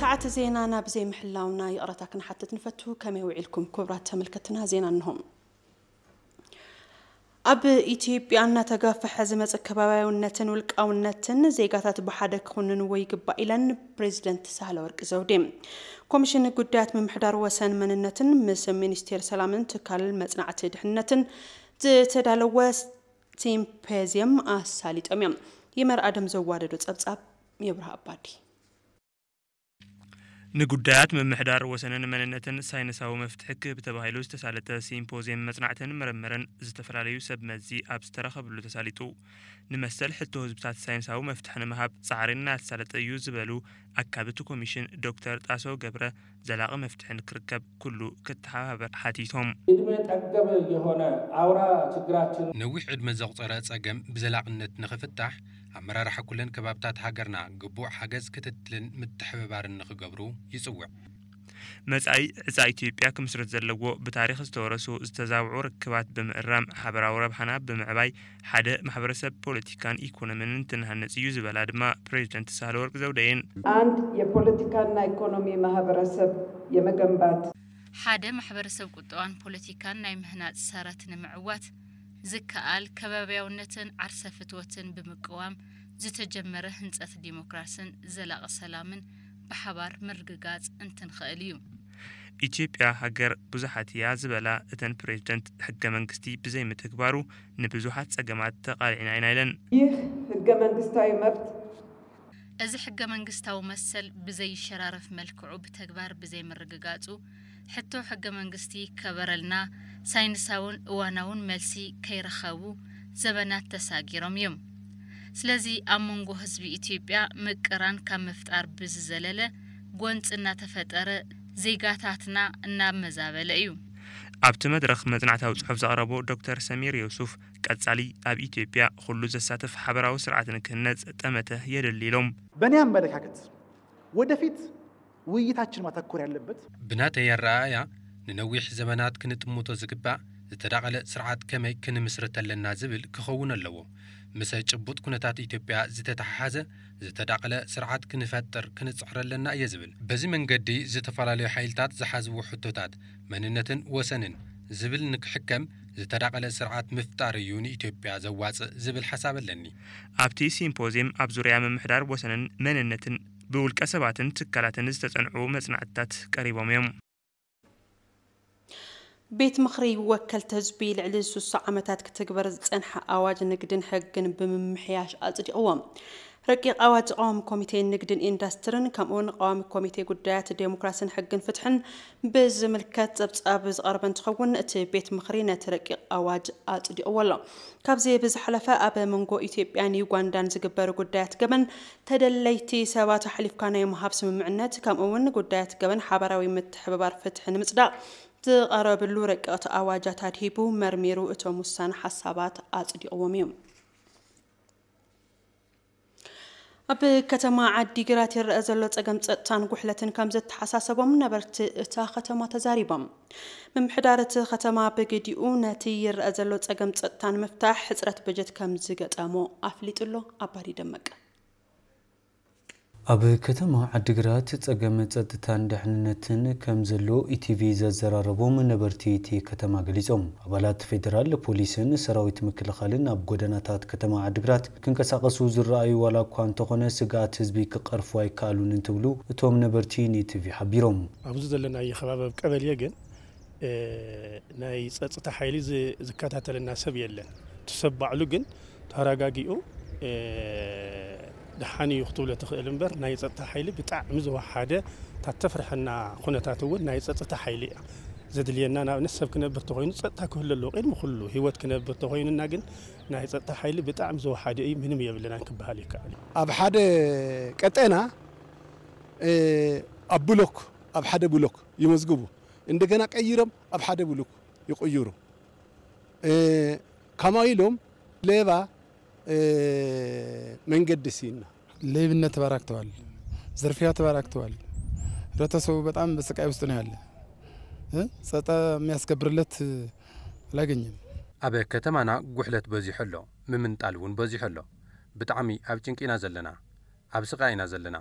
ساعات زينا أنا بزي محلاونا يقرتك حتى تنفتو كما يوعيلكم كبرات تملكتنا زينا نهم ኣብ ኢትዮጵያ እናተጋፍሐ ዝመፀ ከባብያውነትን ውልቃውነትን ዜጋታት ብሓደ ክኹንንዎ ይግባእ ኢለን ፕሬዚደንት ሳህለወርቂ ዘውዴ ኮሚሽን ጉዳያት ምምሕዳር ወሰን መንነትን ምስ ሚኒስቴር ሰላምን ትካል መፅናዕቲ ድሕንነትን ዝተዳለወ ሲምፔዝየም ኣሳሊጦም እዮም ይመርኣዶም ዘዋደዶ ፀብጻብ የብርሃ ኣባዲ ንጉዳያት ምምሕዳር ወሰንን መንነትን ሳይንሳዊ መፍትሒ ብተባሂሉ ዝተሳለጠ ሲምፖዝየም መፅናዕትን ምርምርን ዝተፈላለዩ ሰብ መዚ ኣብ ዝተረኸብሉ ተሳሊጡ ንመሰል ሕቶ ህዝብታት ሳይንሳዊ መፍትሒ ንምሃብ ፃዕሪ እናተሳለጠ እዩ ዝበሉ ኣካብቲ ኮሚሽን ዶክተር ጣሶ ገብረ ዘላቂ መፍትሒ ንክርከብ ኩሉ ክተሓባበር ሓቲቶም ዕድመ ጠገብ የሆነ ኣውራ ችግራችን ነዊሕ ዕድመ ዘቁፀረ ፀገም ብዘላቅነት ንክፍታሕ ኣመራርሓ ኩለን ከባብታት ሃገርና ግቡእ ሓገዝ ክትትልን ምትሕብባርን ንኽገብሩ ይጽውዕ መጻኢ ዕፃ ኢትዮጵያ ክምስረት ዘለዎ ብታሪክ ዝተወረሱ ዝተዛውዑ ርክባት ብምእራም ሓበራዊ ረብሓና ብምዕባይ ሓደ ማሕበረሰብ ፖለቲካን ኢኮኖሚን ትንሃነፅ እዩ ዝበላ ድማ ፕሬዚደንት ሳህለ ወርቅ ዘውደየን አንድ የፖለቲካና ኢኮኖሚ ማህበረሰብ የመገንባት ሓደ ማሕበረሰብ ቁጠባን ፖለቲካን ናይ ምህናፅ ሰረት ንምዕዋት ዝከኣል ከባብያውነትን ዓርሰ ፍትወትን ብምቅዋም ዝተጀመረ ህንፀት ዲሞክራስን ዘላቕ ሰላምን ብሓባር ምርግጋጽ እንትንኽእል እዩ ኢትዮጵያ ሃገር ብዙሓት እያ ዝበላ እተን ፕሬዚደንት ሕገ መንግስቲ ብዘይምትግባሩ ንብዙሓት ጸገማት ተቓልዕና ኢና ኢለን ይህ ሕገ መንግስታዊ መብት እዚ ሕገ መንግስታዊ መሰል ብዘይሸራረፍ መልክዑ ብተግባር ብዘይምርግጋጹ ሕቶ ሕገ መንግስቲ ከበረልና ሳይንሳውን እዋናውን መልሲ ከይረኸቡ ዘበናት ተሳጊሮም እዮም ስለዚ ኣብ መንጎ ህዝቢ ኢትዮጵያ ምቅራን ካብ ምፍጣር ብዝዘለለ ጐንጽ እናተፈጠረ ዜጋታትና እናመዛበለ እዩ ኣብቲ መድረኽ መፅናዕታዊ ጽሑፍ ዘቕረቦ ዶክተር ሰሚር ዮሱፍ ቀጻሊ ኣብ ኢትዮጵያ ኩሉ ዘሳትፍ ሓበራዊ ስርዓት ንክህነፅ ጠመተ የደሊ ኢሎም በእኔ ኣመለካከት ወደፊት ውይይታችን ማተኮር ያለበት ብናተይ ኣረኣያ ንነዊሕ ዘመናት ክንጥምቶ ዝግባእ ዝተዳቐለ ስርዓት ከመይ ክንምስርት ኣለና ዝብል ክኸውን ኣለዎ ምስ ጭቡጥ ኩነታት ኢትዮጵያ ዝተተሓሓዘ ዝተዳቐለ ስርዓት ክንፈጥር ክንፅዕር ኣለና እየ ዝብል በዚ መንገዲ ዝተፈላለዩ ሓይልታት ዝሓዝዎ ሕቶታት መንነትን ወሰንን ዝብል ንክሕከም ዝተዳቐለ ስርዓት ምፍጣር እዩ ንኢትዮጵያ ዘዋፅእ ዝብል ሓሳብ ኣለኒ ኣብቲ ሲምፖዚየም ኣብ ዙርያ ምምሕዳር ወሰንን መንነትን ብውልቀ ሰባትን ትካላትን ዝተጸንዑ መጽናዕትታት ቀሪቦም እዮም بيت مخري وكل تزبيل على سوس عمتات كتكبر زنحة أواج نقدن حقن بممحياش أزدي أوام رقي أواج قام كوميتي نقدن إندسترن كمون قام كوميتي قدرات ديمقراسي حقن فتحن بز ملكات أبز أبز أربا تخون تي بيت مخري نترقي أواج أزدي أولا كابزي بز حلفاء أبا منقو إتيب يعني يقواندان زقبر قدرات قبن تدليتي سوات حليف كان يمهابس ممعنات كمون قدرات قبن حبراوي متحببار فتحن مصداق عرب اللورك أواجه ترهيبو مرميرو اتوموسان حسابات أصدي أوميوم أب كتما عدي قرات الرأزلت أقام تان قحلة كم زت حساسة نبرت تا ختما تزاريبم من حدارة ختما بقديو نتي الرأزلت أقام تان مفتاح حسرت بجت كم زقت أمو أفليت له أباري دمك ኣብ ከተማ ዓዲግራት ፀገም ፀጥታን ድሕንነትን ከም ዘሎ ኢቲቪ ዘዘራረቦም ነበርቲ እቲ ከተማ ገሊፆም ኣባላት ፌደራል ፖሊስን ሰራዊት ምክልኻልን ኣብ ጎደናታት ከተማ ዓዲግራት ክንቀሳቀሱ ዝረኣዩ ዋላ እኳ እንተኾነ ስጋኣት ህዝቢ ክቐርፉ ኣይከኣሉን እንትብሉ እቶም ነበርቲ ንኢቲቪ ሓቢሮም ኣብዚ ዘለናዩ ከባቢ ኣብ ቀበልየ ግን ናይ ፀፅታ ሓይሊ ዝከታተለና ሰብ የለን ትሰብ ባዕሉ ግን ተረጋጊኡ ድሓንዩ ክትብሎ ትኽእል እምበር ናይ ፀጥታ ሓይሊ ብጣዕሚ ዝወሓደ እታ ተፍርሐና ኩነታት እውን ናይ ፀጥታ ሓይሊ እያ ዘድልየና ንኣብነት ሰብ ክነብር ተኮይኑ ፀጥታ ክህሉ ኣለዎ ቅድሚ ኩሉ ሂወት ክነብር ተኮይኑና ግን ናይ ፀጥታ ሓይሊ ብጣዕሚ ዝወሓደ እዩ ምንም የብልናን ክበሃል ይከኣል እዩ ኣብ ሓደ ቀጠና ኣብ ብሎክ ኣብ ሓደ ብሎክ ይመዝግቡ እንደገና ቀይሮም ኣብ ሓደ ብሎክ ይቕይሩ ከማኢሎም ሌባ መንገድ ሲና ሌብነት ተበራክተዋል፣ ዝርፊያ ተበራክተዋል። ህብረተሰቡ በጣም በስቃይ ውስጥ ነው ያለ። ጸጥታ የሚያስከብርለት አላገኘም። ኣብ ከተማና ጉሕለት በዚሑ ኣሎ ምምንጣል እውን በዚሑ ኣሎ ብጣዕሚ ኣብ ጭንቂ ኢና ዘለና ኣብ ስቃይ ኢና ዘለና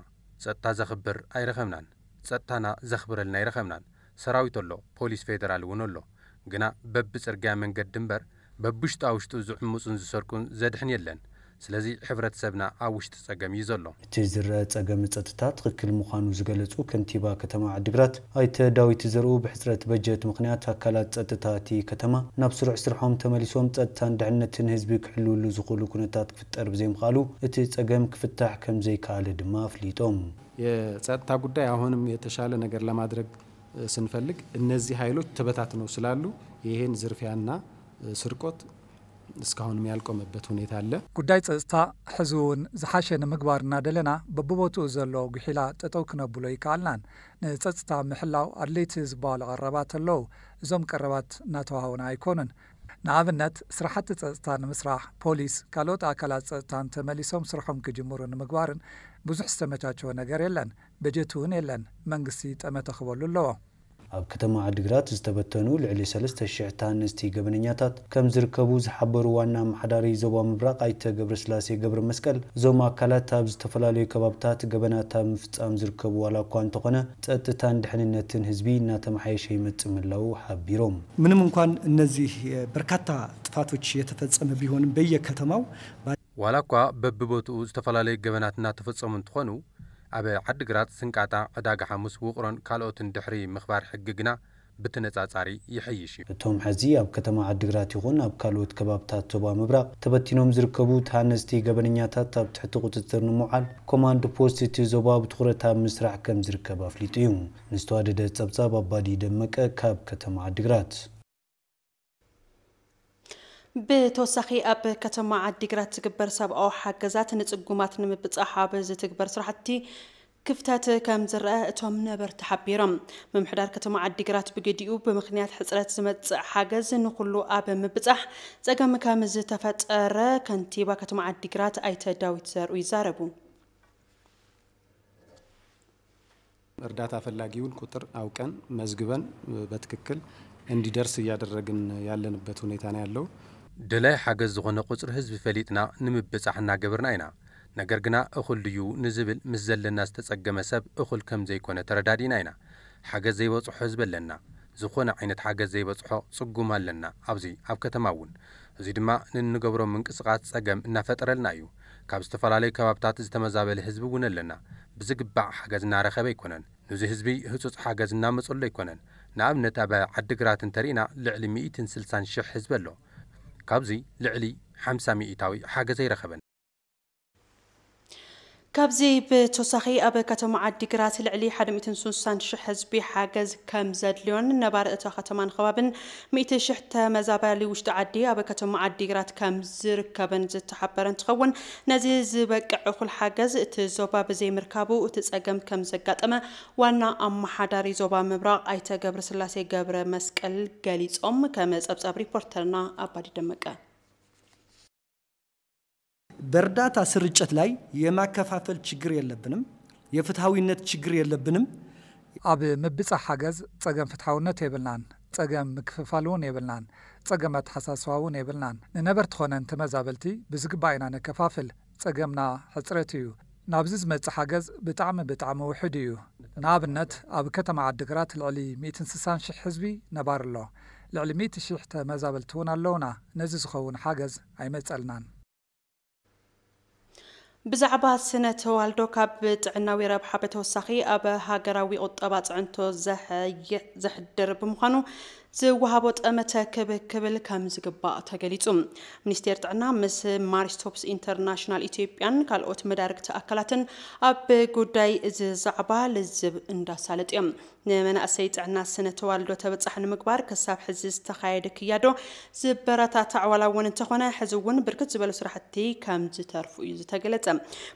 ጸጥታ ዘኽብር ኣይረኸብናን ጸጥታና ዘኽብረልና ኣይረኸብናን ሰራዊት ኣሎ ፖሊስ ፌደራል እውን ኣሎ ግና በቢ ጽርግያ መንገዲ እምበር በብሽጣ ውሽጡ ዝዕምፁን ዝሰርቁን ዘድሕን የለን ስለዚ ሕብረተሰብና ኣብ ውሽጢ ፀገም እዩ ዘሎ እቲ ዝረአ ፀገም ፀጥታ ትክክል ምዃኑ ዝገለፁ ከንቲባ ከተማ ዓዲግራት ኣይተ ዳዊት ዘርኡ ብሕፅረት በጀት ምክንያት ኣካላት ፀጥታ እቲ ከተማ ናብ ስሩዕ ስርሖም ተመሊሶም ፀጥታን ድሕንነትን ህዝቢ ክሕልውሉ ዝኽእሉ ኩነታት ክፍጠር ብዘይምኽኣሉ እቲ ፀገም ክፍታሕ ከም ዘይከኣለ ድማ ኣፍሊጦም የፀጥታ ጉዳይ ኣሁንም የተሻለ ነገር ለማድረግ ስንፈልግ እነዚህ ኃይሎች ተበታትነው ስላሉ ይሄን ዝርፍያና ስርቆት እስካሁንም ያልቆመበት ሁኔታ አለ ጉዳይ ፀጥታ ሕዚ እውን ዝሓሸ ንምግባርና ደለና በብቦትኡ ዘሎ ጉሒላ ጠጠው ክነብሎ ይከኣልናን ንፀጥታ ምሕላው ኣድለይቲ ዝበሃሉ ቀረባት ኣለው እዞም ቀረባት እናተዋህውና ኣይኮኑን ንኣብነት ስራሕቲ ፀጥታ ንምስራሕ ፖሊስ ካልኦት ኣካላት ፀጥታን ተመሊሶም ስርሖም ክጅምሩ ንምግባርን ብዙሕ ዝተመቻቸወ ነገር የለን በጀት እውን የለን መንግስቲ ጠመተ ክበሉ ኣለዎ ኣብ ከተማ ዓዲግራት ዝተበተኑ ልዕሊ 3,00 ተሃነስቲ ገበነኛታት ከም ዝርከቡ ዝሓበሩ ዋና ኣመሓዳሪ ዞባ ምብራቅ ኣይተ ገብረስላሴ ገብረ መስቀል እዞም ኣካላት ኣብ ዝተፈላለዩ ከባብታት ገበናታ ምፍፃም ዝርከቡ ዋላ እኳ እንተኾነ ፀጥታን ድሕንነትን ህዝቢ እናተመሓየሸ ይመፅእ ምህላው ሓቢሮም ምንም እንኳን እነዚህ በርካታ ጥፋቶች የተፈፀመ ቢሆንም በየከተማው ዋላ እኳ በብቦትኡ ዝተፈላለዩ ገበናት እናተፈፀሙ እንትኾኑ ኣብ ዓዲግራት ስንቃጣ ዕዳጋ ሓሙስ ውቕሮን ካልኦትን ድሕሪ ምኽባር ሕጊ ግና ብተነጻጻሪ ይሐይሽ እዩ እቶም ሕዚ ኣብ ከተማ ዓዲግራት ይኹን ኣብ ካልኦት ከባብታት ዞባ ምብራቅ ተበቲኖም ዝርከቡ ተሃነስቲ ገበነኛታት ኣብ ትሕቲ ቁፅፅር ንምውዓል ኮማንድ ፖስት እቲ ዞባ ብትኩረት ኣብ ምስራሕ ከም ዝርከብ ኣፍሊጡ እዩ ንዝተዋደደ ጸብጻብ ኣባዲ ደመቀ ካብ ከተማ ዓዲግራት ብተወሳኺ ኣብ ከተማ ዓዲግራት ዝግበር ሰብኣዊ ሓገዛት ንፅጉማት ንምብፃሕ ኣብ ዝትግበር ስራሕቲ ክፍተት ከም ዝረአ እቶም ነበርቲ ሓቢሮም ምምሕዳር ከተማ ዓዲግራት ብግዲኡ ብምክንያት ሕፅረት ዝመፅእ ሓገዝ ንኩሉ ኣብ ምብፃሕ ፀገም ከም ዝተፈጠረ ከንቲባ ከተማ ዓዲግራት ኣይተ ዳዊት ዘርኡ ይዛረቡ እርዳታ ፈላጊውን ቁጥር አውቀን መዝግበን በትክክል እንዲደርስ እያደረግን ያለንበት ሁኔታ ነው ያለው። ድላይ ሓገዝ ዝኾነ ቁፅሪ ህዝቢ ፈሊጥና ንምብፃሕ እናገበርና ኢና ነገር ግና እኹል ድዩ ንዝብል ምስ ዘለና ዝተጸገመ ሰብ እኹል ከም ዘይኮነ ተረዳዲእና ኢና ሓገዝ ዘይበጽሖ ህዝቢ ኣለና ዝኾነ ዓይነት ሓገዝ ዘይበጽሖ ጽጉም ኣለና ኣብዚ ኣብ ከተማ እውን እዚ ድማ ንንገብሮም ምንቅስቓስ ጸገም እናፈጠረልና እዩ ካብ ዝተፈላለዩ ከባብታት ዝተመዛበለ ህዝቢ እውን ኣለና ብዝግባዕ ሓገዝ እናረኸበ ኣይኮነን ንዚ ህዝቢ ህጹፅ ሓገዝ እናመጸሉ ኣይኮነን ንኣብነት ኣብ ዓዲግራት እንተርኢና ልዕሊ 160 ሽሕ ህዝቢ ኣሎ ካብዚ ልዕሊ 50 ሚእታዊ ሓገዘ ይረኸበን كابزي بتوسخي أب كتم عدي قرات العلي حد ميتين سوسان شح بي حاجز كم زاد ليون نبار اتا ختمان خوابن ميت شحت مزابالي وش تعدي أب كتم عدي قرات كم زر زركبن زتحبرن تخون نزي زبقع خل حاجز تزوبا بزي مركابو وتسأقم كم زقات أما وانا أم حداري زوبا مبراق أيتا قبر سلاسي قبر مسكال قاليز أم كمز أبس أب ريبورترنا أبادي دمكا በእርዳታ ስርጭት ላይ የማከፋፈል ችግር የለብንም፣ የፍትሐዊነት ችግር የለብንም። ኣብ ምብፃሕ ሓገዝ ፀገም ፍትሓውነት የብልናን ፀገም ምክፍፋል እውን የብልናን ፀገም ኣተሓሳስባ እውን የብልናን ንነበርቲ ኾነን ተመዛበልቲ ብዝግባእ ኢና ነከፋፍል ፀገምና ሕፅረት እዩ ናብዚ ዝመፅእ ሓገዝ ብጣዕሚ ብጣዕሚ ውሑድ እዩ ንኣብነት ኣብ ከተማ ዓዲግራት ልዕሊ 160,000 ህዝቢ ነባር ኣሎ ልዕሊ 100,000 ተመዛበልቲ እውን ኣለውና ነዚ ዝኸውን ሓገዝ ኣይመፀልናን ብዛዕባ ስነ ተዋልዶ ካብ ጥዕናዊ ረብሓ ብተወሳኺ ኣብ ሃገራዊ ቁጠባ ፅዕንቶ ዘሕድር ብምዃኑ ዝወሃቦ ጠመተ ክብክብል ከም ዝግባእ ተገሊጹ ሚኒስቴር ጥዕና ምስ ማሪስቶፕስ ኢንተርናሽናል ኢትዮጵያን ካልኦት መዳርግቲ ኣካላትን ኣብ ጉዳይ እዚ ዛዕባ ልዝብ እንዳሳለጥ እዮም ንመናእሰይ ጥዕና ስነ ተዋልዶ ተበፃሒ ንምግባር ክሳብ ሕዚ ዝተካየደ ክያዶ ዝበረታታዕ ዋላ እውን እንተኾነ ሕዚ እውን ብርክት ዝበሉ ስራሕቲ ከም ዝተርፉ እዩ ዝተገለጸ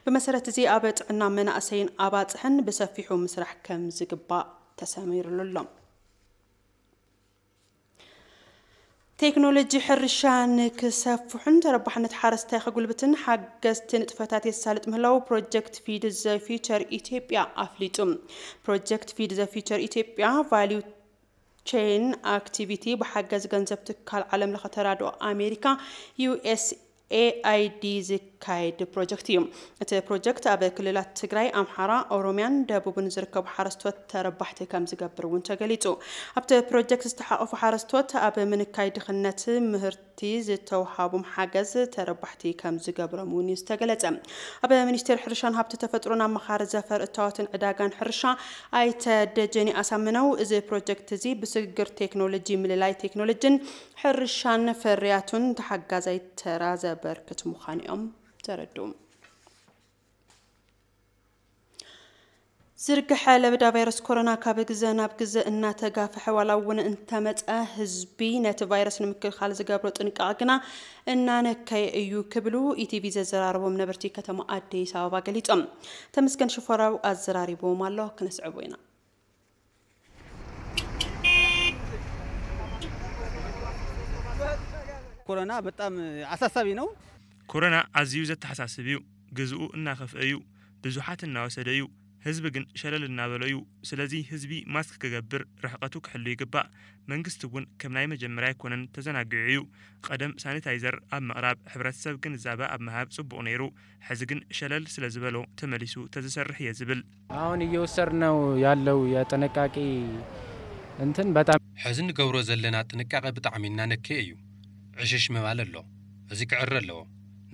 ብመሰረት እዚ ኣብ ጥዕና መናእሰይን ኣባፅሕን ብሰፊሑ ምስራሕ ከም ዝግባእ ተሰሚሩሉ ኣሎ تكنولوجي حرشان كسفحن تربحنت حارس تاخ قلبتن حقستن طفتات يسالጥ ምህላው ፕሮጀክት ፊድ ዘ ፊውቸር ኢትዮጵያ አፍሊጡም ፕሮጀክት ፊድ ዘ ፊውቸር ኢትዮጵያ ቫልዩ ቼን አክቲቪቲ በሓገዝ ገንዘብ ትካል ዓለም ለኸ ተራድኦ ኣሜሪካ ዩኤስኤአይዲ ዝካ ዝካየድ ፕሮጀክት እዩ እቲ ፕሮጀክት ኣብ ክልላት ትግራይ ኣምሓራ ኦሮምያን ደቡብን ዝርከቡ ሓረስቶት ተረባሕቲ ከም ዝገብር እውን ተገሊጹ ኣብቲ ፕሮጀክት ዝተሓቐፉ ሓረስቶት ኣብ ምንካይ ድኽነት ምህርቲ ዝተውሃቦም ሓገዝ ተረባሕቲ ከም ዝገብሮም እውን እዩ ዝተገለጸ ኣብ ሚኒስቴር ሕርሻን ሃብቲ ተፈጥሮን ኣመኻሪ ዘፈር እታወትን ዕዳጋን ሕርሻ ኣይተ ደጀኒ ኣሳምነው እዚ ፕሮጀክት እዚ ብስግግር ቴክኖሎጂ ምልላይ ቴክኖሎጂን ሕርሻን ፍርያቱን ተሓጋዛይ ተራ ዘበርክት ምዃኑ እዮም ተረዱም። ዝርግሐ ለብዳ ቫይረስ ኮሮና ካብ ግዜ ናብ ግዜ እናተጋፍሐ ዋላ እውን እንተመፀ ህዝቢ ነቲ ቫይረስ ንምክልኻል ዝገብሮ ጥንቃቐ ግና እናነከየ እዩ ክብሉ ኢቲቪ ዘዘራርቦም ነበርቲ ከተማ ኣዲስ ኣበባ ገሊፆም ተመስገን ሽፈራዊ ኣዘራሪቦም ኣሎ ክነስዕቦ ኢና ኮሮና በጣም አሳሳቢ ነው ኮረና ኣዝዩ ዘተሓሳስብ እዩ ግዝኡ እናኸፍአ እዩ ብዙሓት እናወሰደ እዩ ህዝቢ ግን ሸለል እናበሎ እዩ ስለዚ ህዝቢ ማስክ ክገብር ርሕቐቱ ክሕሉ ይግባእ መንግስቲ እውን ከም ናይ መጀመርያ ኣይኮነን ተዘናግዑ እዩ ቀደም ሳኒታይዘር ኣብ ምቕራብ ሕብረተሰብ ግንዛበ ኣብ ምሃብ ጽቡቕ ነይሩ ሕዚ ግን ሸለል ስለ ዝበሎ ተመሊሱ ተዝሰርሕ እየ ዝብል አሁን እየወሰድ ነው ያለው የጥንቃቄ እንትን በጣም ሕዚ ንገብሮ ዘለና ጥንቃቐ ብጣዕሚ እናነክየ እዩ ዕሽሽ ምባል ኣሎ እዚ ክዕረ ኣለዎ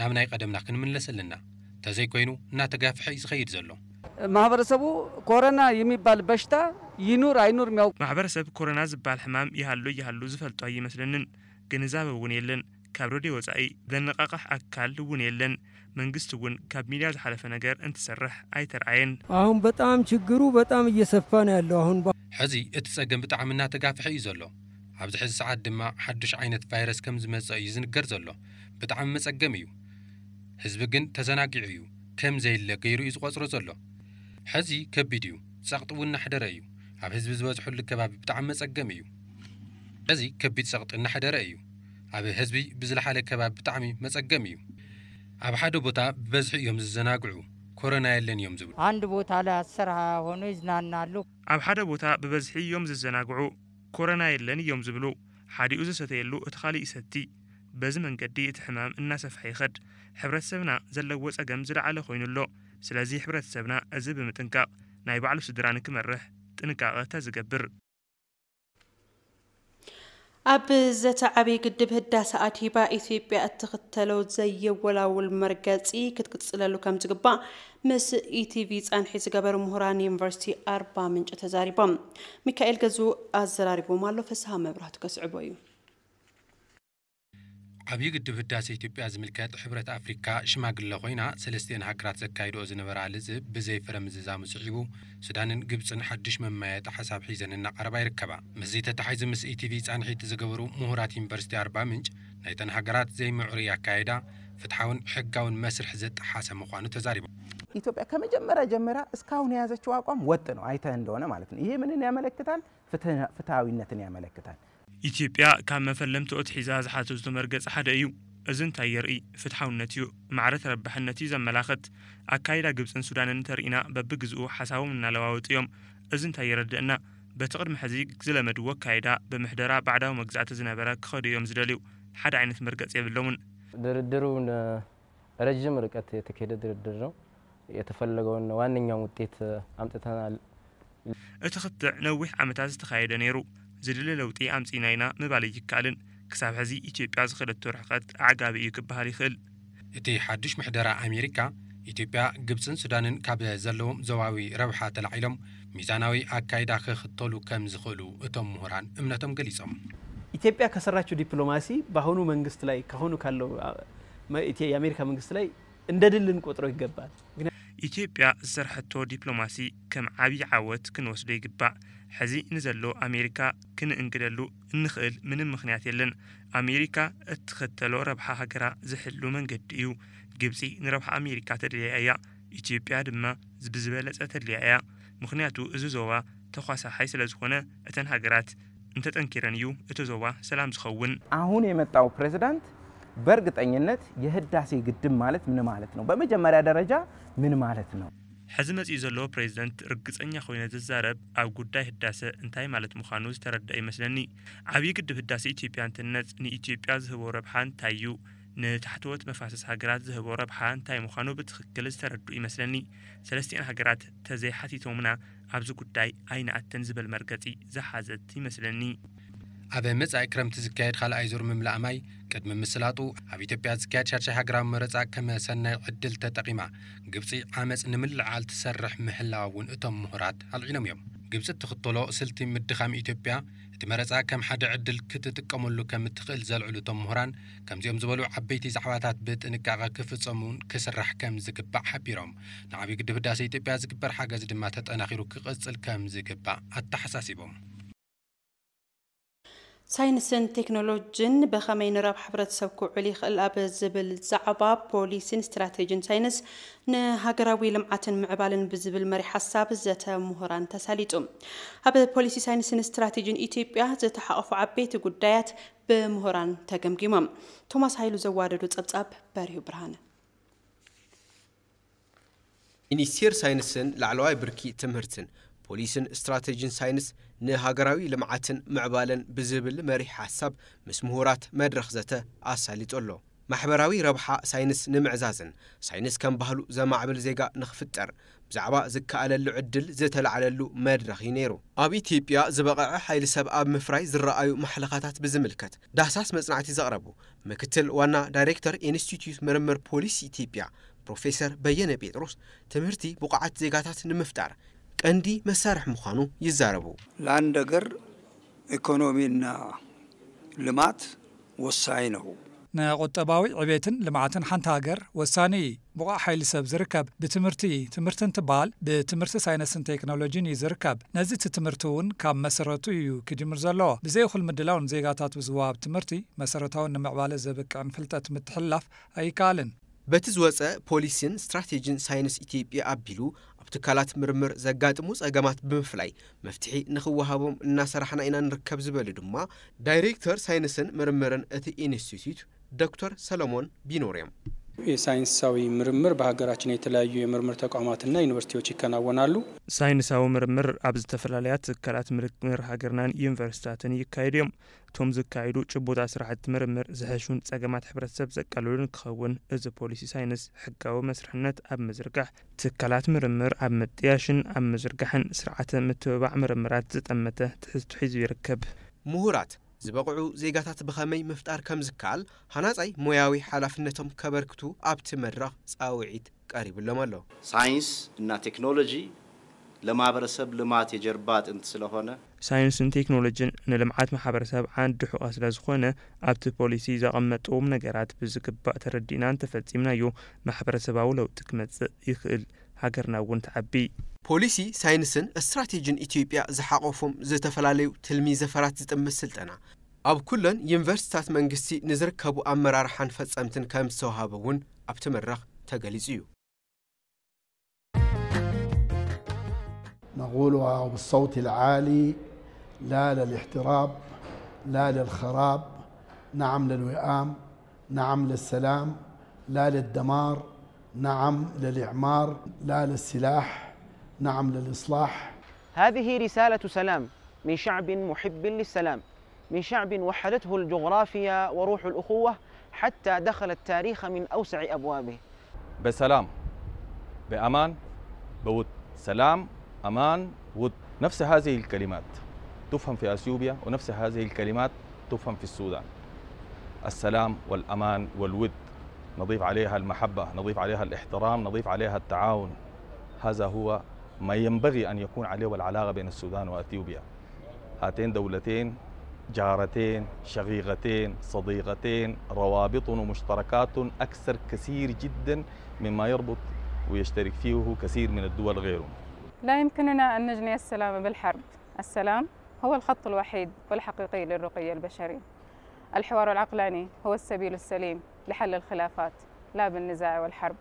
ናብ ናይ ቀደምና ክንምለስ ኣለና እንተዘይኮይኑ እናተጋፍሐ እዩ ዝኸይድ ዘሎ ማህበረሰቡ ኮረና የሚባል በሽታ ይኑር አይኑር የሚያውቅ ማህበረሰብ ኮረና ዝበሃል ሕማም ይሃሉ ይሃሉ ዝፈልጦ ኣይመስለንን ግንዛብ እውን የለን ካብ ሬድዮ ወፃኢ ዘነቃቃሕ ኣካል እውን የለን መንግስት እውን ካብ ሚድያ ዝሓለፈ ነገር እንትሰርሕ ኣይተረኣየን አሁን በጣም ችግሩ በጣም እየሰፋ ነው ያለው አሁን ሕዚ እቲ ጸገም ብጣዕሚ እናተጋፍሐ እዩ ዘሎ ኣብዚ ሕዚ ሰዓት ድማ ሓዱሽ ዓይነት ቫይረስ ከም ዝመፀ እዩ ዝንገር ዘሎ ብጣዕሚ መጸገም እዩ حزب جن تزنق عيو كم زي اللي غيرو يزقاص رزلا حزي كبديو سقط ون حدرايو عب حزب زواج حل كباب بتعمس أجميو حزي كبيد سقط ون حدرايو عب حزب بزل حال كباب بتعمي مس أجميو عب حدو بتاع بزح يوم الزنقعو كورونا اللي يوم زبل عند بوتا لا سرعة ونزنا نالو عب حدو بتاع بزح يوم الزنقعو كورونا اللي يوم زبلو حادي أوزة ستيلو إدخالي إستي بزمن قدي اتحمام الناس في خد حبرت سبنا زلق وس أجم زل على خوين اللو سلازي حبرت سبنا أزب متنكا نايب على سدران كمرح تنكا تزقبر أب ابي عبي قدب هدا ساعات هبا إثيبيا اتغتلو زي ولاو المرقاتي كت كتسللو كم تقبا مس اي تي في زان حيز قبر مهران يونيفرسيتي اربا من جتزاري بام ميكائيل غزو ازراري بومالو فسهام مبرات كسعبويو عبي قد في الداسة يتبقى از ملكات حبرة أفريكا شما قلل غوينا سلستين هاكرات زكايدو از نبرا لزب بزي فرم ززام سعيبو سودان قبصن حدش من مايات حساب حيزن النا عربا يركبا مزي تتحيز مس اي تي في تسان حيت زقورو مهورات ينبرستي عربا منج نايتن هاكرات زي معريا كايدا فتحاون حقاون مسر حزت حاسا مخوانو تزاريبو إثيوبيا كما جمرة جمرة إسكاون يا زشوا قام وطنه عيتها عندنا هي من إني كتال فتنا فتاوي النت كتال ኢትዮጵያ ካብ መፈለምቲኦት ሒዛ ዝሓተ ዝተመርገፅ ሓደ እዩ እዚ እንታይ የርኢ ፍትሓውነት እዩ ማዕረት ረባሕነት እዩ ዘመላኽት ኣካይዳ ግብፅን ሱዳንን ተርኢና በቢግዝኡ ሓሳቦም እናለዋወጡ እዮም እዚ እንታይ የረድአና በቲ ቅድሚ ሕዚ ዝለመድዎ ኣካይዳ ብምሕደራ ባዕዳዊ መግዛእቲ ዝነበረ ክኸዱ እዮም ዝደልዩ ሓደ ዓይነት መርገፅ የብሎምን ድርድሩ ረዥም ርቀት የተካሄደ ድርድር ነው የተፈለገውን ዋነኛውን ውጤት አምጥተናል እቲ ክትዕ ነዊሕ ዓመታት ዝተካየደ ነይሩ ዝድሊ ለውጢ ኣምፂና ኢና ምባል ኣይከኣልን ክሳብ ሕዚ ኢትዮጵያ ዝኸደቶ ርሕቐት ዓጋቢ እዩ ክበሃል ይኽእል እቲ ሓድሽ ምሕደራ ኣሜሪካ ኢትዮጵያ ግብፅን ሱዳንን ካብ ዘለዎም ዞባዊ ረብሓ ተላዒሎም ሚዛናዊ ኣካይዳ ክኽተሉ ከም ዝኽእሉ እቶም ምሁራን እምነቶም ገሊፆም ኢትዮጵያ ከሰራችው ዲፕሎማሲ በአሁኑ መንግስት ላይ ከአሁኑ ካለው የአሜሪካ መንግስት ላይ እንደ ድል ልንቆጥረው ይገባል ኢትዮጵያ ዝሰርሐቶ ዲፕሎማሲ ከም ዓብዪ ዓወት ክንወስዶ ይግባእ ሕዚ ንዘሎ ኣሜሪካ ክንእንግደሉ እንኽእል ምንም ምኽንያት የለን ኣሜሪካ እትኽተሎ ረብሓ ሃገራ ዝሕሉ መንገዲ እዩ ግብፂ ንረብሓ ኣሜሪካ ተድልያ እያ ኢትዮጵያ ድማ ብዝበለፀ ተድልያ እያ ምክንያቱ እዚ ዞባ ተኳሳሓይ ስለ ዝኾነ እተን ሃገራት እንተጠንኪረን እዩ እቲ ዞባ ሰላም ዝኸውን አሁን የመጣው ፕሬዚዳንት በእርግጠኝነት የህዳሴ ግድብ ማለት ምን ማለት ነው? በመጀመሪያ ደረጃ ምን ማለት ነው? ሕዚ መጺኡ ዘሎ ፕሬዚደንት እርግፀኛ ኮይነ ዝዛረብ ኣብ ጉዳይ ህዳሰ እንታይ ማለት ምዃኑ ዝተረድአ ይመስለኒ። ዓብዪ ግድብ ህዳሴ ኢትዮጵያ እንትነጽ ንኢትዮጵያ ዝህቦ ረብሓ እንታይ እዩ? ንታሕተወት መፋሰስ ሃገራት ዝህቦ ረብሓ እንታይ ምዃኑ ብትኽክል ዝተረድኡ ይመስለኒ። ሰለስቲአን ሃገራት ተዘይሓቲቶምና ኣብዚ ጉዳይ ኣይንኣተን ዝበል መርገጺ ዝሓዘት ይመስለኒ። ኣብ መጻኢ ክረምቲ ዝካየድ ካልኣይ ዙር ምምላእ ማይ ቅድሚ ምስላጡ ኣብ ኢትዮጵያ ዝካየድ ሻርሻይ ሃገራዊ መረፃ ከመ ሰናይ ዕድል ተጠቒማ ግብፂ ዓመፅ ንምልዕዓል ትሰርሕ ምህላዋ እውን እቶም ምሁራት ኣልዒኖም እዮም ግብፂ እትኽተሎ ስልቲ ምድኻም ኢትዮጵያ እቲ መረፃ ከም ሓደ ዕድል ክትጥቀመሉ ከም እትኽእል ዘልዕሉ እቶም ምሁራን ከምዚኦም ዝበሉ ዓበይቲ ዛዕባታት ብጥንቃቐ ክፍፀሙን ክስራሕ ከም ዝግባእ ሓቢሮም ንዓብዪ ግድብ ህዳሴ ኢትዮጵያ ዝግበር ሓገዝ ድማ ተጠናኺሩ ክቕፅል ከም ዝግባእ ኣተሓሳሲቦም ሳይንስን ቴክኖሎጅን ብኸመይ ንረብ ሕብረተሰብ ክውዕል ይኽእል ኣብ ዝብል ዛዕባ ፖሊሲን ስትራቴጂን ሳይንስ ንሃገራዊ ልምዓትን ምዕባልን ብዝብል መሪ ሓሳብ ዘተ ምሁራን ተሳሊጡ ኣብ ፖሊሲ ሳይንስን ስትራቴጂን ኢትዮጵያ ዝተሓቐፉ ዓበይቲ ጉዳያት ብምሁራን ተገምጊሞም ቶማስ ሃይሉ ዘዋደዱ ጸብጻብ በሪሁ ብርሃነ ሚኒስቴር ሳይንስን ላዕለዋይ ብርኪ ትምህርትን ፖሊስን ስትራቴጂን ሳይንስ ንሃገራዊ ልምዓትን ምዕባለን ብዝብል መሪሕ ሓሳብ ምስ ምሁራት መድረኽ ዘተ ኣሳሊጡ ኣሎ ማሕበራዊ ረብሓ ሳይንስ ንምዕዛዝን ሳይንስ ከም ባህሉ ዘማዕብል ዜጋ ንኽፍጠር ብዛዕባ ዝከኣለሉ ዕድል ዝተላዕለሉ መድረኽ እዩ ነይሩ ኣብ ኢትዮጵያ ዝበቕዐ ሓይሊ ሰብ ኣብ ምፍራይ ዝረኣዩ ማሕለኻታት ብዝምልከት ዳህሳስ መጽናዕቲ ዘቕረቡ ምክትል ዋና ዳይሬክተር ኢንስቲትዩት ምርምር ፖሊስ ኢትዮጵያ ፕሮፌሰር በየነ ጴጥሮስ ትምህርቲ ብቑዓት ዜጋታት ንምፍጣር ቀንዲ መሳርሕ ምዃኑ ይዛረቡ። ለአንድ ሀገር ኢኮኖሚና ልማት ወሳኝ ነው። ንቁጠባዊ ዕቤትን ልምዓትን ሓንቲ ሃገር ወሳኒ ብቑዕ ሓይሊ ሰብ ዝርከብ ብትምህርቲ ትምህርቲ እንትበሃል ብትምህርቲ ሳይነስን ቴክኖሎጂን እዩ ዝርከብ ነዚ እቲ ትምህርቲ እውን ካብ መሰረቱ እዩ ክጅምር ዘሎ ብዘይኹል ምድላው ንዜጋታት ዝዋሃብ ትምህርቲ መሰረታዊ ንምዕባለ ዘብቅዕን ፍልጠት ምትሕላፍ ኣይከኣልን በቲ ዝወፀ ፖሊሲን ስትራቴጂን ሳይንስ ኢትዮጵያ ኣቢሉ ትካላት ምርምር ዘጋጥሙ ጸገማት ብምፍላይ መፍትሒ ንኽወሃቦም እናሰራሕና ኢና ንርከብ ዝበሉ ድማ ዳይሬክተር ሳይንስን ምርምርን እቲ ኢንስቲትዩት ዶክተር ሰሎሞን ቢኖር እዮም የሳይንሳዊ ምርምር በሀገራችን የተለያዩ የምርምር ተቋማትና ዩኒቨርሲቲዎች ይከናወናሉ። ሳይንሳዊ ምርምር አብ ዝተፈላለያ ትካላት ምርምር ሀገርናን ዩኒቨርሲታትን ይካየድ እዮም እቶም ዝካየዱ ጭቡጣ ስራሕቲ ምርምር ዝሐሹን ጸገማት ሕብረተሰብ ዘቀልሉን ክኸውን እዚ ፖሊሲ ሳይንስ ሕጋዊ መስርሕነት ኣብ ምዝርጋሕ ትካላት ምርምር ኣብ ምጥያሽን ኣብ ምዝርጋሕን ስርዓተ ምትብባዕ ምርምራት ዝጠመተ ትሕዝቱ ሒዙ ይርከብ ምሁራት ዝበቕዑ ዜጋታት ብኸመይ ምፍጣር ከም ዝከኣል ሃናፃይ ሞያዊ ሓላፍነቶም ከበርክቱ ኣብቲ መድረኽ ፃውዒት ቀሪብሎም ኣሎ ሳይንስ እና ቴክኖሎጂ ለማሕበረሰብ ልማት የጀርባ ጥንቲ ስለኾነ ሳይንስን ቴክኖሎጂን ንልምዓት ማሕበረሰብ ዓንዲ ሑቐ ስለ ዝኾነ ኣብቲ ፖሊሲ ዘቐመጥዎም ነገራት ብዝግባእ ተረዲእናን ተፈጺምናዩ ማሕበረሰባዊ ለውጢ ክመጽእ ይኽእል ሃገርና እውን ትዓቢ ፖሊሲ ሳይንስን እስትራቴጂን ኢትዮጵያ ዝሓቆፎም ዝተፈላለዩ ትልሚ ዘፈራት ዝጥምት ስልጠና ኣብ ኩለን ዩኒቨርሲቲታት መንግስቲ ንዝርከቡ ኣመራርሓን ፈጸምትን ከም ዝተዋሃበ እውን ኣብቲ መድረኽ ተገሊጹ እዩ نقولها بالصوت العالي لا للاحتراب لا للخراب نعم للوئام نعم للسلام لا للدمار نعم للإعمار لا للسلاح نعم للإصلاح هذه رسالة سلام من شعب محب للسلام من شعب وحدته الجغرافيا وروح الأخوة حتى دخل التاريخ من أوسع أبوابه بسلام بأمان بود سلام أمان ود نفس هذه الكلمات تفهم في أثيوبيا ونفس هذه الكلمات تفهم في السودان السلام والأمان والود نضيف عليها المحبة نضيف عليها الاحترام نضيف عليها التعاون هذا هو ما ينبغي أن يكون عليه والعلاقة بين السودان وأثيوبيا هاتين دولتين جارتين شقيقتين صديقتين روابط ومشتركات أكثر كثير جدا مما يربط ويشترك فيه كثير من الدول غيره لا يمكننا أن نجني السلام بالحرب السلام هو الخط الوحيد والحقيقي للرقي البشري الحوار العقلاني هو السبيل السليم لحل الخلافات لا بالنزاع والحرب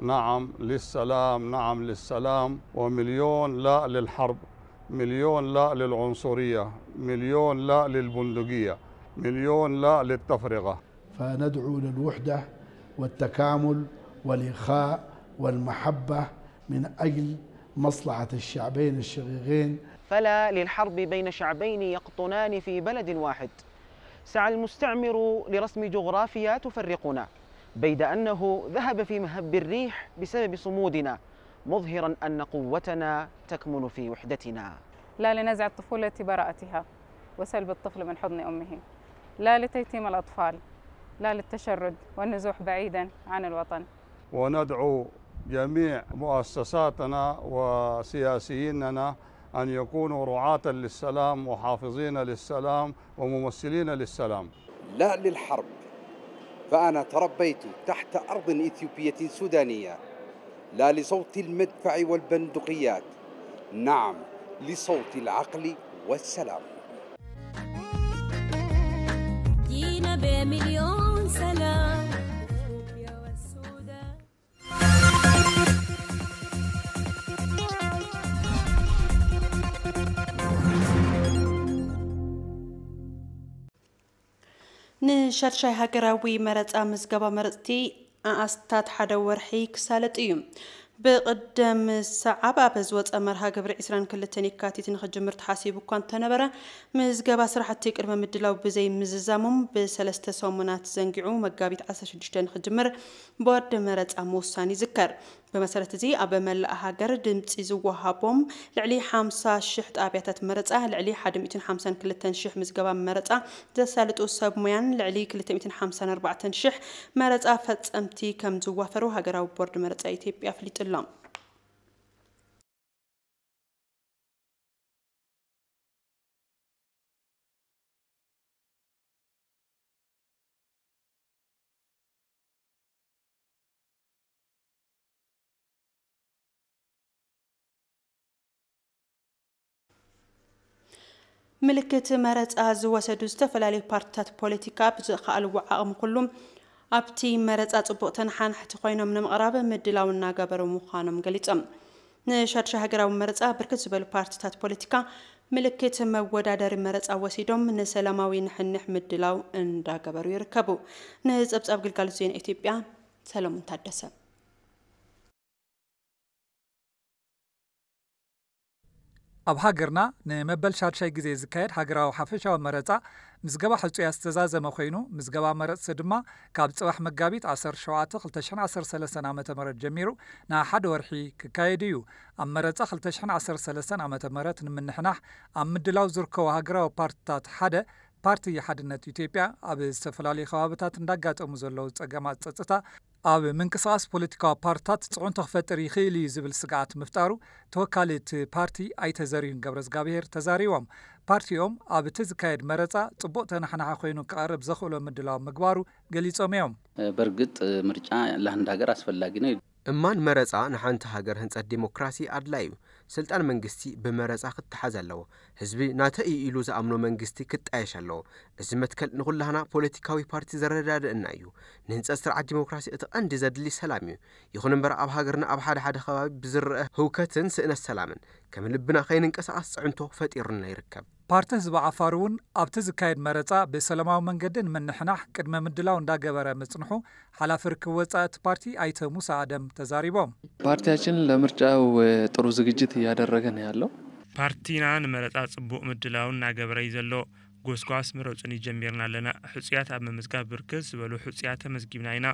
نعم للسلام نعم للسلام ومليون لا للحرب مليون لا للعنصرية مليون لا للبندقية مليون لا للتفرقة فندعو للوحدة والتكامل والإخاء والمحبة من أجل مصلحة الشعبين الشقيقين فلا للحرب بين شعبين يقطنان في بلد واحد سعى المستعمر لرسم جغرافيا تفرقنا بيد أنه ذهب في مهب الريح بسبب صمودنا مظهرا أن قوتنا تكمن في وحدتنا لا لنزع الطفولة براءتها وسلب الطفل من حضن أمه لا لتيتيم الأطفال لا للتشرد والنزوح بعيدا عن الوطن وندعو جميع مؤسساتنا وسياسييننا أن يكونوا رعاة للسلام وحافظين للسلام وممثلين للسلام لا للحرب فأنا تربيت تحت أرض إثيوبية سودانية لا لصوت المدفع والبندقيات نعم لصوت العقل والسلام جينا بمليون ንሸርሻይ ሃገራዊ መረፃ ምዝገባ መርፅቲ ኣስታት ሓደ ወርሒ ክሳለጥ እዩ ብቅደም ሰዓብ ኣብ ዝወፀ መርሃ ግብሪ 22 የካቲት ንክጅምር ተሓሲቡ እኳ እንተነበረ ምዝገባ ስራሕቲ ቅድመ ምድላው ብዘይ ምዝዛሞም ብሰለስተ ሰሙናት ዘንጊዑ መጋቢት 16 ንክጅምር ቦርድ መረፃ ምውሳን ይዝከር ብመሰረት እዚ ኣብ መላእ ሃገር ድምፂ ዝወሃቦም ልዕሊ 50 ሽሕ ጣብያታት መረፃ ልዕሊ 152 ሽሕ ምዝገባ መረፃ ዘሳልጡ ሰብ ሙያን ልዕሊ 254 ሽሕ መረፃ ፈፀምቲ ከም ዝዋፈሩ ሃገራዊ ቦርድ መረፃ ኢትዮጵያ ኣፍሊጡሎም ምልክት መረፃ ዝወሰዱ ዝተፈላለዩ ፓርትታት ፖለቲካ ብዝከኣልዎ ዓቕሚ ኩሉ ኣብቲ መረፃ ፅቡቅ ተነሓናሕቲ ኮይኖም ንምቕራብ ምድላው እናገበሩ ምዃኖም ገሊፆም ንሸርሻ ሃገራዊ መረፃ ብርክት ዝበሉ ፓርቲታት ፖለቲካ ምልክት መወዳደሪ መረፃ ወሲዶም ንሰላማዊ ንሕንሕ ምድላው እንዳገበሩ ይርከቡ ንፀብጻብ ግልጋሎት ዜና ኢትዮጵያ ሰለሙን ታደሰ ኣብ ሃገርና ንመበል ሻድሻይ ግዜ ዝካየድ ሃገራዊ ሓፈሻዊ መረፃ ምዝገባ ሕፁያ ዝተዛዘመ ኮይኑ ምዝገባ መረፅቲ ድማ ካብ ፅባሕ መጋቢት 17213 ዓ ም ጀሚሩ ናብ ሓደ ወርሒ ክካየድ እዩ ኣብ መረፃ 213 ዓ ም ንምንሕናሕ ኣብ ምድላው ዝርከቡ ሃገራዊ ፓርቲታት ሓደ ፓርቲ ሓድነት ኢትዮጵያ ኣብ ዝተፈላለዩ ከባብታት እንዳጋጠሙ ዘለዉ ፀገማት ፀፅታ ኣብ ምንቅስቓስ ፖለቲካዊ ፓርትታት ፅዑንቶ ክፈጥር ይኽእል እዩ ዝብል ስግኣት ምፍጣሩ ተወካሊ እቲ ፓርቲ ኣይተ ዘሪሁን ገብረ ዝጋብሄር ተዛሪቦም ፓርቲኦም ኣብ እቲ ዝካየድ መረፃ ፅቡቅ ተናሓናሓ ኮይኑ ክቐርብ ዘኽእሎ ምድላዊ ምግባሩ ገሊፆም እዮም በርግጥ ምርጫ ለሃንድ ሃገር ኣስፈላጊ ነው እማን መረፃ ንሓንቲ ሃገር ህንፀት ዲሞክራሲ ኣድላይ እዩ ስልጣን መንግስቲ ብመረፃ ክትሓዝ ኣለዎ ህዝቢ ናተ እዩ ኢሉ ዝኣምኖ መንግስቲ ክጣየሽ ኣለዎ እዚ መትከል ንኩላህና ፖለቲካዊ ፓርቲ ዘረዳድአና እዩ ንህንፀት ስርዓት ዲሞክራሲ እቲ ቀንዲ ዘድሊ ሰላም እዩ ይኹን እምበር ኣብ ሃገርና ኣብ ሓደ ሓደ ከባቢ ብዝረአ ህውከትን ስእነት ሰላምን ከም ልብና ኸይንንቀሳቐስ ፅዕንቶ ፈጢሩና ይርከብ ፓርቲ ህዝቢ ዓፋር እውን ኣብቲ ዝካየድ መረፃ ብሰላማዊ መንገዲ ንምንሕናሕ ቅድመ ምድላው እንዳገበረ ምፅንሑ ሓላፊ ርክብ ወፃእቲ ፓርቲ ኣይተ ሙሳ ኣደም ተዛሪቦም ፓርቲያችን ለምርጫው ጥሩ ዝግጅት እያደረገ ነው ያለው ፓርቲና ንመረፃ ፅቡቅ ምድላው እናገበረ እዩ ዘሎ ጎስጓስ መረፁን ይጀሚርና ኣለና ሕፅያት ኣብ መምዝጋብ ብርክት ዝበሉ ሕፅያት ተመዝጊብና ኢና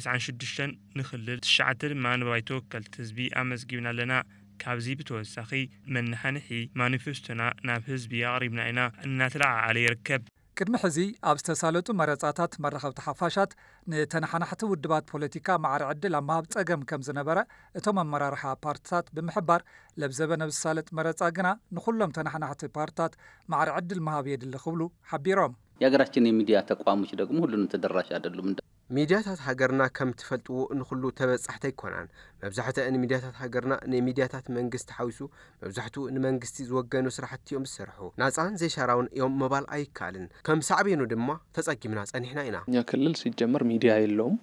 96 ንክልል ትሽዓተ ድማ ንባይቶ ወከልቲ ህዝቢ ኣመዝጊብና ኣለና كابزي بتوسخي من حنحي مانيفستنا ناب هزبي أقرب نعنا نتلع علي ركب ቅድሚ ሕዚ ኣብ ዝተሳለጡ መረፃታት መራኸብቲ ሓፋሻት ንተነሓናሕቲ ውድባት ፖለቲካ ማዕሪ ዕድል ኣብ ምሃብ ፀገም ከም ዝነበረ እቶም ኣመራርሓ ፓርትታት ብምሕባር ለብዘበነ ብዝሳለጥ መረፃ ግና ንኩሎም ተነሓናሕቲ ፓርትታት ማዕሪ ዕድል ምሃብ የድሊ ክብሉ ሓቢሮም የሀገራችን የሚዲያ ተቋሞች ደግሞ ሁሉንም ተደራሽ አይደሉም ሚድያታት ሃገርና ከም ትፈልጥዎ ንኩሉ ተበጻሕቲ ኣይኮናን መብዛሕትአን ሚድያታት ሃገርና ንሚድያታት መንግስቲ ሓዊሱ መብዛሕትኡ ንመንግስቲ ዝወገኑ ስራሕቲ እዮም ዝሰርሑ ናፃን ዘይሻራውን እዮም ምባል ኣይከኣልን ከም ሳዕቤኑ ድማ ተጸጊምና ጸኒሕና ኢና እኛ ክልል ሲጀመር ሚድያ የለዎም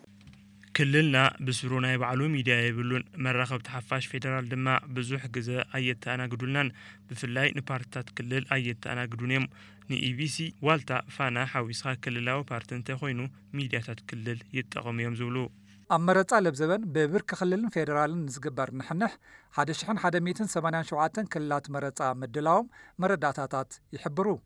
ክልልና ብስሩ ናይ ባዕሉ ሚድያ የብሉን መራኸብቲ ሓፋሽ ፌደራል ድማ ብዙሕ ግዜ ኣየተኣናግዱልናን ብፍላይ ንፓርትታት ክልል ኣየተኣናግዱን እዮም ንኢቢሲ ዋልታ ፋና ሓዊስኻ ክልላዊ ፓርቲ ኮይኑ ሚድያታት ክልል ይጠቐሙ እዮም ዝብሉ ኣብ መረፃ ለብ ዘበን ብብርኪ ክልልን ፌደራልን ዝግበር ንሕንሕ 1187 ክልላት መረፃ ምድላዎም መረዳእታታት ይሕብሩ